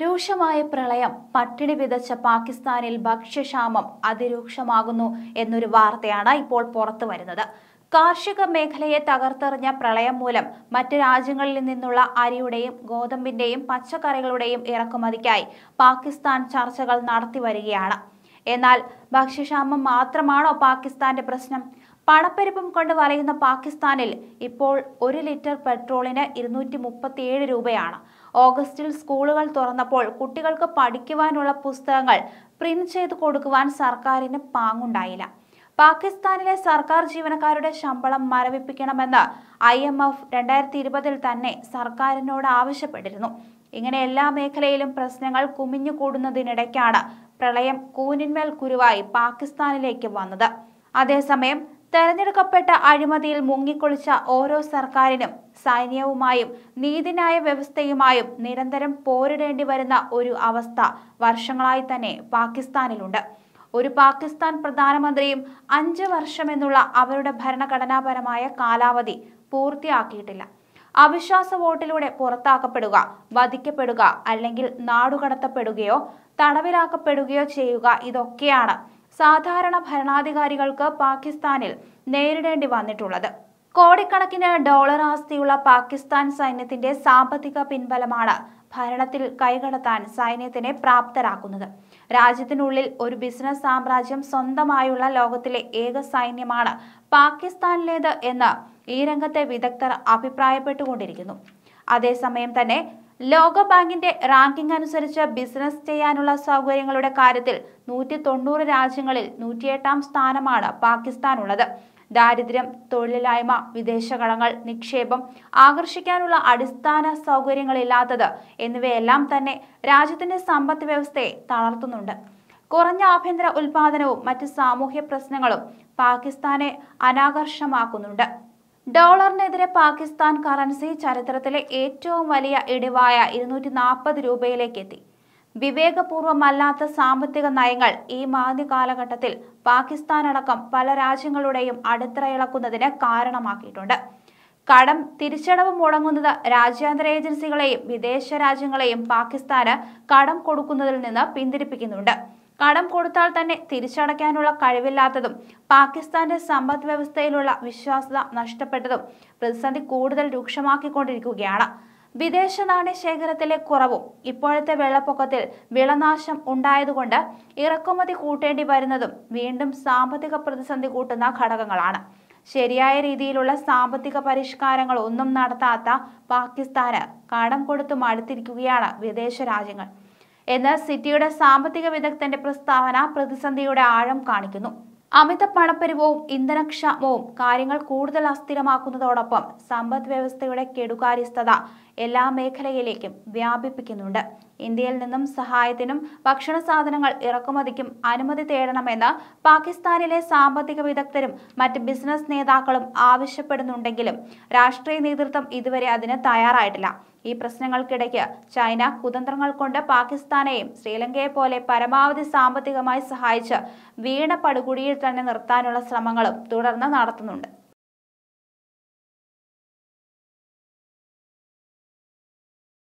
രൂക്ഷമായ പ്രളയം പട്ടിണി വിതച്ച പാകിസ്ഥാനിൽ ഭക്ഷ്യക്ഷാമം അതിരൂക്ഷമാകുന്നു എന്നൊരു വാർത്തയാണ് ഇപ്പോൾ പുറത്തു വരുന്നത് കാർഷിക മേഖലയെ തകർത്തെറിഞ്ഞ പ്രളയം മൂലം മറ്റ് രാജ്യങ്ങളിൽ നിന്നുള്ള അരിയുടെയും ഗോതമ്പിന്റെയും പച്ചക്കറികളുടെയും ഇറക്കുമതിക്കായി പാകിസ്ഥാൻ ചർച്ചകൾ നടത്തി വരികയാണ് എന്നാൽ ഭക്ഷ്യക്ഷാമം മാത്രമാണോ പാകിസ്ഥാന്റെ പ്രശ്നം പണപ്പെരുപ്പം കൊണ്ട് വലയുന്ന പാകിസ്ഥാനിൽ ഇപ്പോൾ ഒരു ലിറ്റർ പെട്രോളിന് ഇരുന്നൂറ്റി മുപ്പത്തിയേഴ് രൂപയാണ് ഓഗസ്റ്റിൽ സ്കൂളുകൾ തുറന്നപ്പോൾ കുട്ടികൾക്ക് പഠിക്കുവാനുള്ള പുസ്തകങ്ങൾ പ്രിന്റ് ചെയ്ത് കൊടുക്കുവാൻ സർക്കാരിന് പാങ്ങുണ്ടായില്ല പാകിസ്ഥാനിലെ സർക്കാർ ജീവനക്കാരുടെ ശമ്പളം മരവിപ്പിക്കണമെന്ന് ഐ എം എഫ് രണ്ടായിരത്തി ഇരുപതിൽ തന്നെ സർക്കാരിനോട് ആവശ്യപ്പെട്ടിരുന്നു ഇങ്ങനെ എല്ലാ മേഖലയിലും പ്രശ്നങ്ങൾ കുമിഞ്ഞുകൂടുന്നതിനിടയ്ക്കാണ് പ്രളയം കൂനിന്മേൽ കുരുവായി പാകിസ്ഥാനിലേക്ക് വന്നത് അതേസമയം തെരഞ്ഞെടുക്കപ്പെട്ട അഴിമതിയിൽ മുങ്ങിക്കൊളിച്ച ഓരോ സർക്കാരിനും സൈന്യവുമായും നീതിന്യായ വ്യവസ്ഥയുമായും നിരന്തരം പോരിടേണ്ടി വരുന്ന ഒരു അവസ്ഥ വർഷങ്ങളായി തന്നെ പാകിസ്ഥാനിലുണ്ട് ഒരു പാകിസ്ഥാൻ പ്രധാനമന്ത്രിയും അഞ്ച് വർഷമെന്നുള്ള അവരുടെ ഭരണഘടനാപരമായ കാലാവധി പൂർത്തിയാക്കിയിട്ടില്ല അവിശ്വാസ വോട്ടിലൂടെ പുറത്താക്കപ്പെടുക വധിക്കപ്പെടുക അല്ലെങ്കിൽ നാടുകടത്തപ്പെടുകയോ തടവിലാക്കപ്പെടുകയോ ചെയ്യുക ഇതൊക്കെയാണ് സാധാരണ ഭരണാധികാരികൾക്ക് പാകിസ്ഥാനിൽ നേരിടേണ്ടി വന്നിട്ടുള്ളത് കോടിക്കണക്കിന് ഡോളർ ആസ്തിയുള്ള പാകിസ്ഥാൻ സൈന്യത്തിന്റെ സാമ്പത്തിക പിൻബലമാണ് ഭരണത്തിൽ കൈകടത്താൻ സൈന്യത്തിനെ പ്രാപ്തരാക്കുന്നത് രാജ്യത്തിനുള്ളിൽ ഒരു ബിസിനസ് സാമ്രാജ്യം സ്വന്തമായുള്ള ലോകത്തിലെ ഏക സൈന്യമാണ് പാകിസ്ഥാനിലേത് എന്ന് ഈ രംഗത്തെ വിദഗ്ധർ അഭിപ്രായപ്പെട്ടുകൊണ്ടിരിക്കുന്നു അതേസമയം തന്നെ ലോകബാങ്കിന്റെ റാങ്കിംഗ് അനുസരിച്ച് ബിസിനസ് ചെയ്യാനുള്ള സൗകര്യങ്ങളുടെ കാര്യത്തിൽ നൂറ്റി തൊണ്ണൂറ് രാജ്യങ്ങളിൽ നൂറ്റിയെട്ടാം സ്ഥാനമാണ് പാകിസ്ഥാൻ ഉള്ളത് ദാരിദ്ര്യം തൊഴിലില്ലായ്മ വിദേശകളങ്ങൾ നിക്ഷേപം ആകർഷിക്കാനുള്ള അടിസ്ഥാന സൗകര്യങ്ങളില്ലാത്തത് എന്നിവയെല്ലാം തന്നെ രാജ്യത്തിന്റെ സമ്പദ് വ്യവസ്ഥയെ തളർത്തുന്നുണ്ട് കുറഞ്ഞ ആഭ്യന്തര ഉൽപാദനവും മറ്റ് സാമൂഹ്യ പ്രശ്നങ്ങളും പാകിസ്ഥാനെ അനാകർഷമാക്കുന്നുണ്ട് ഡോളറിനെതിരെ പാകിസ്ഥാൻ കറൻസി ചരിത്രത്തിലെ ഏറ്റവും വലിയ ഇടിവായ ഇരുന്നൂറ്റി നാൽപ്പത് രൂപയിലേക്ക് എത്തി വിവേകപൂർവമല്ലാത്ത സാമ്പത്തിക നയങ്ങൾ ഈ മാന്ദ്യ കാലഘട്ടത്തിൽ പാകിസ്ഥാനടക്കം പല രാജ്യങ്ങളുടെയും അടിത്തറയിളക്കുന്നതിന് കാരണമാക്കിയിട്ടുണ്ട് കടം തിരിച്ചടവ് മുടങ്ങുന്നത് രാജ്യാന്തര ഏജൻസികളെയും വിദേശ രാജ്യങ്ങളെയും പാകിസ്ഥാന് കടം കൊടുക്കുന്നതിൽ നിന്ന് പിന്തിരിപ്പിക്കുന്നുണ്ട് കടം കൊടുത്താൽ തന്നെ തിരിച്ചടയ്ക്കാനുള്ള കഴിവില്ലാത്തതും പാകിസ്ഥാന്റെ സമ്പദ് വ്യവസ്ഥയിലുള്ള വിശ്വാസ്യത നഷ്ടപ്പെട്ടതും പ്രതിസന്ധി കൂടുതൽ രൂക്ഷമാക്കിക്കൊണ്ടിരിക്കുകയാണ് വിദേശ നാണ്യ ശേഖരത്തിലെ കുറവും ഇപ്പോഴത്തെ വെള്ളപ്പൊക്കത്തിൽ വിളനാശം ഉണ്ടായതുകൊണ്ട് ഇറക്കുമതി കൂട്ടേണ്ടി വരുന്നതും വീണ്ടും സാമ്പത്തിക പ്രതിസന്ധി കൂട്ടുന്ന ഘടകങ്ങളാണ് ശരിയായ രീതിയിലുള്ള സാമ്പത്തിക പരിഷ്കാരങ്ങൾ ഒന്നും നടത്താത്ത പാകിസ്ഥാന് കടം കൊടുത്തു മടുത്തിരിക്കുകയാണ് വിദേശ രാജ്യങ്ങൾ എന്ന് സിറ്റിയുടെ സാമ്പത്തിക വിദഗ്ധന്റെ പ്രസ്താവന പ്രതിസന്ധിയുടെ ആഴം കാണിക്കുന്നു അമിത പണപ്പെരുവവും ഇന്ധനക്ഷാമവും കാര്യങ്ങൾ കൂടുതൽ അസ്ഥിരമാക്കുന്നതോടൊപ്പം സമ്പദ് വ്യവസ്ഥയുടെ കെടുകാര്യസ്ഥത എല്ലാ മേഖലയിലേക്കും വ്യാപിപ്പിക്കുന്നുണ്ട് ഇന്ത്യയിൽ നിന്നും സഹായത്തിനും ഭക്ഷണ സാധനങ്ങൾ ഇറക്കുമതിക്കും അനുമതി തേടണമെന്ന് പാകിസ്ഥാനിലെ സാമ്പത്തിക വിദഗ്ധരും മറ്റ് ബിസിനസ് നേതാക്കളും ആവശ്യപ്പെടുന്നുണ്ടെങ്കിലും രാഷ്ട്രീയ നേതൃത്വം ഇതുവരെ അതിന് തയ്യാറായിട്ടില്ല ഈ പ്രശ്നങ്ങൾക്കിടയ്ക്ക് ചൈന കുതന്ത്രങ്ങൾ കൊണ്ട് പാകിസ്ഥാനെയും ശ്രീലങ്കയെ പോലെ പരമാവധി സാമ്പത്തികമായി സഹായിച്ച് വീണ പടുകുടിയിൽ തന്നെ നിർത്താനുള്ള ശ്രമങ്ങളും തുടർന്ന് നടത്തുന്നുണ്ട്